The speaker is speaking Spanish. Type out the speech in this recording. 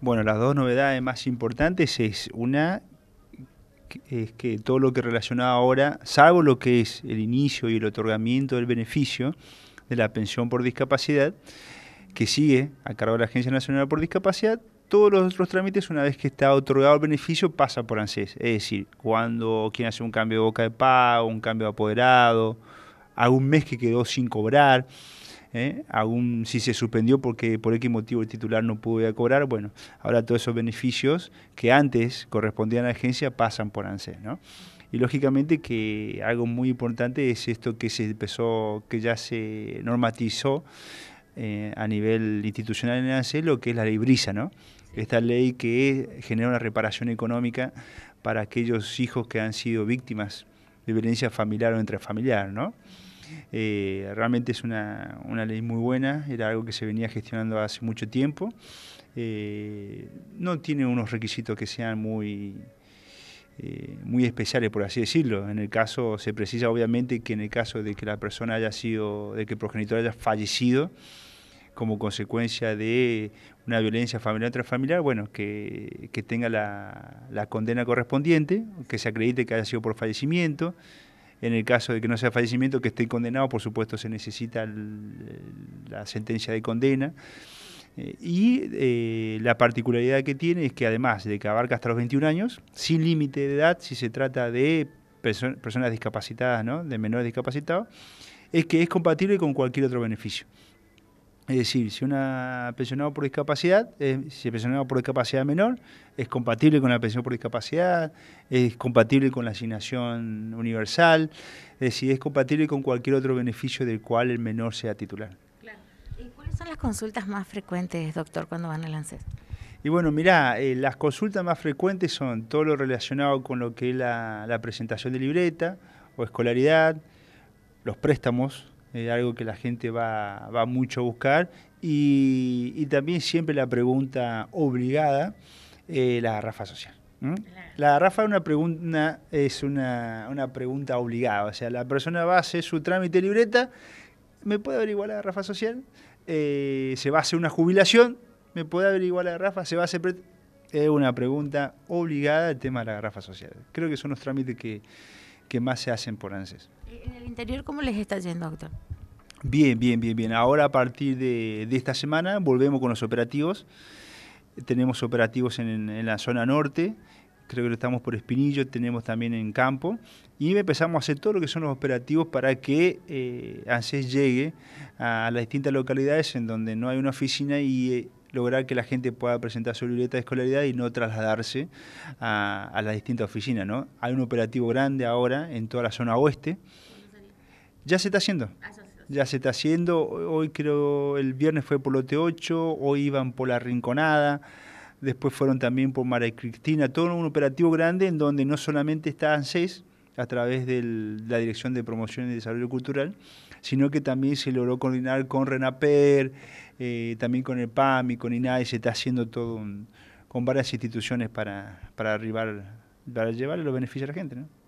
Bueno, las dos novedades más importantes es una es que todo lo que relacionado ahora, salvo lo que es el inicio y el otorgamiento del beneficio de la pensión por discapacidad, que sigue a cargo de la Agencia Nacional por Discapacidad, todos los otros trámites, una vez que está otorgado el beneficio, pasa por ANSES. Es decir, cuando quien hace un cambio de boca de pago, un cambio de apoderado, algún mes que quedó sin cobrar, ¿eh? aún si se suspendió porque por X motivo el titular no pudo cobrar, bueno, ahora todos esos beneficios que antes correspondían a la agencia pasan por ANSES, ¿no? Y lógicamente que algo muy importante es esto que se empezó, que ya se normatizó eh, a nivel institucional en ANSES, lo que es la ley Brisa, ¿no? Esta ley que genera una reparación económica para aquellos hijos que han sido víctimas de violencia familiar o intrafamiliar, ¿no? Eh, realmente es una, ley muy buena, era algo que se venía gestionando hace mucho tiempo. Eh, no tiene unos requisitos que sean muy, eh, muy especiales, por así decirlo. En el caso, se precisa obviamente que en el caso de que la persona haya sido, de que el progenitor haya fallecido como consecuencia de una violencia familiar o transfamiliar, bueno, que, tenga la, la condena correspondiente, que se acredite que haya sido por fallecimiento, en el caso de que no sea fallecimiento, que esté condenado, por supuesto se necesita la sentencia de condena. Eh, y eh, la particularidad que tiene es que además de que abarca hasta los 21 años, sin límite de edad, si se trata de personas discapacitadas, de menores discapacitados, es que es compatible con cualquier otro beneficio. Es decir, si una pensionado por discapacidad, si pensionado por discapacidad menor, es compatible con la pensión por discapacidad, es compatible con la asignación universal, es decir, es compatible con cualquier otro beneficio del cual el menor sea titular. Claro. ¿Y cuáles son las consultas más frecuentes, doctor, cuando van al ANSES? Y bueno, mirá, eh, las consultas más frecuentes son todo lo relacionado con lo que es la presentación de libreta o escolaridad, los préstamos, algo que la gente va, mucho a buscar. Y, también siempre la pregunta obligada, eh, la garrafa social. La garrafa es, una, pregunta, es una, pregunta obligada, o sea, la persona va a hacer su trámite libreta, ¿me puede averiguar la garrafa social? Eh, ¿Se va a hacer una jubilación? ¿Me puede averiguar la garrafa? ¿Se va a hacer es una pregunta obligada el tema de la garrafa social. Creo que son los trámites que, que más se hacen por ANSES. ¿En el interior cómo les está yendo, doctor? Bien, bien, bien, bien. Ahora a partir de, esta semana volvemos con los operativos. Tenemos operativos en, la zona norte, creo que estamos por Espinillo, tenemos también en campo, y empezamos a hacer todo lo que son los operativos para que eh, ANSES llegue a, las distintas localidades en donde no hay una oficina y eh, lograr que la gente pueda presentar su libreta de escolaridad y no trasladarse a, las distintas oficinas. ¿no? Hay un operativo grande ahora en toda la zona oeste. Ya se está haciendo. Ah, ya se está haciendo. Hoy creo, el viernes fue por lote 8, hoy iban por la Rinconada, después fueron también por Mara Cristina. Todo un operativo grande en donde no solamente estaban seis a través de la Dirección de Promoción y Desarrollo Cultural, sino que también se logró coordinar con RENAPER, eh, también con el y con INAE, se está haciendo todo con varias instituciones para, para arribar, para llevar los beneficios a la gente. ¿no?